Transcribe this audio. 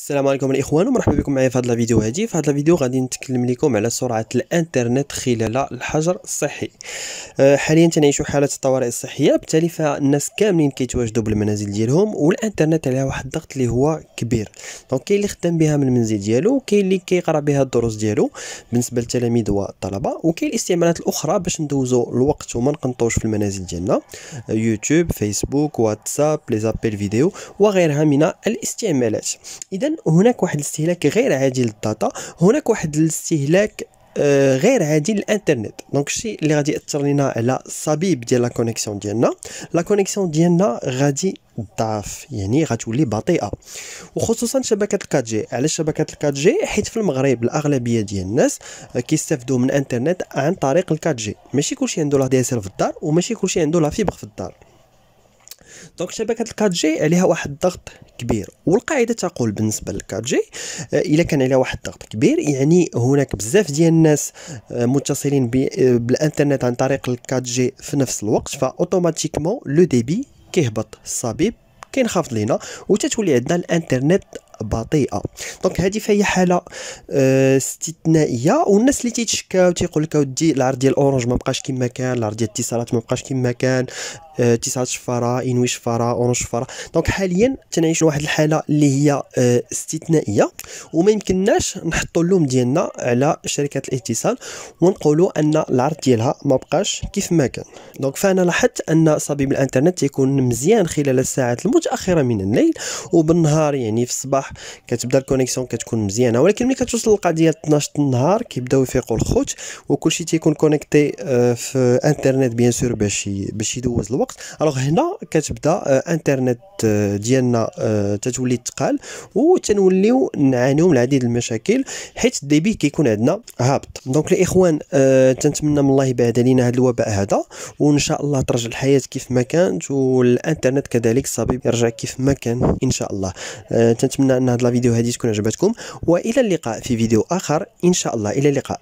السلام عليكم الاخوان ومرحبا بكم معايا في هذا الفيديو هذه في هذا الفيديو غادي نتكلم لكم على سرعه الانترنت خلال الحجر الصحي آه، حاليا تنعيشوا حاله الطوارئ الصحيه بالتالي فالناس كاملين كيتواجدوا بالمنازل ديالهم والانترنت عليها واحد الضغط اللي هو كبير دونك كاين اللي خدام بها من المنزل ديالو وكاين اللي كيقرا بها الدروس ديالو بالنسبه للتلاميذ والطلبه وكاين الاستعمالات الاخرى باش ندوزو الوقت وما نقنطوش في المنازل ديالنا آه، يوتيوب فيسبوك واتساب لي فيديو وغيرها من الاستعمالات اذا وهناك هناك واحد الاستهلاك غير عادي للداتا هناك واحد الاستهلاك آه، غير عادي للانترنت دونك الشيء اللي غادي ياثر لينا على الصبيب ديال لا كونيكسيون ديالنا لا كونيكسيون ديالنا غادي ضعف يعني غتولي بطيئه وخصوصا شبكه الكاتجي على شبكه الكاتجي حيت في المغرب الاغلبيه ديال الناس آه، كيستافدوا من الانترنت عن طريق الكاتجي ماشي كلشي عنده لا دي اس ال في الدار وماشي كلشي عنده لا فيبر في الدار دونك شبكه ال4 جي عليها واحد الضغط كبير والقاعده تقول بالنسبه لل4 جي آه، الا كان عليها واحد الضغط كبير يعني هناك بزاف ديال الناس آه، متصلين آه، بالانترنت عن طريق ال4 جي في نفس الوقت فاوتوماتيكمون لو ديبي كيهبط الصبيب كينخفض لينا وتتولي عندنا الانترنت بطيئه دونك هذه فهي حاله آه، استثنائيه والناس اللي تيتشكاو تيقول لك اودي العرض ديال اورانج ما بقاش كما كان العرض ديال الاتصالات ما بقاش كما كان آه، اتصالات شفاره انوي شفاره اورانج شفاره دونك حاليا تنعيش واحد الحاله اللي هي آه، استثنائيه وما يمكنناش نحطوا اللوم ديالنا على شركه الاتصال ونقولوا ان العرض ديالها ما بقاش كيف ما كان دونك فانا لاحظت ان صبيب الانترنت يكون مزيان خلال الساعات المتاخره من الليل وبالنهار يعني في الصباح كتبدا الكونيكسيون كتكون مزيانه ولكن ملي كتوصل القضيه 12 النهار كيبداو يفيقوا الخوت وكلشي تيكون كونيكتي آه، في انترنت بيان سور باش باش يدوز الوقت الوغ هنا كتبدا آه، انترنت آه، ديالنا تتولي تقال وتنوليو نعانيو من العديد المشاكل حيت الديبي كيكون عندنا هابط دونك الاخوان تنتمنى من الله يبعد علينا هذا الوباء هذا وان شاء الله ترجع الحياه كيف ما كانت والانترنت كذلك الصبي يرجع كيف ما كان ان شاء الله تنتمنى ان هذه الفيديو هادي تكون عجبتكم والى اللقاء في فيديو اخر ان شاء الله الى اللقاء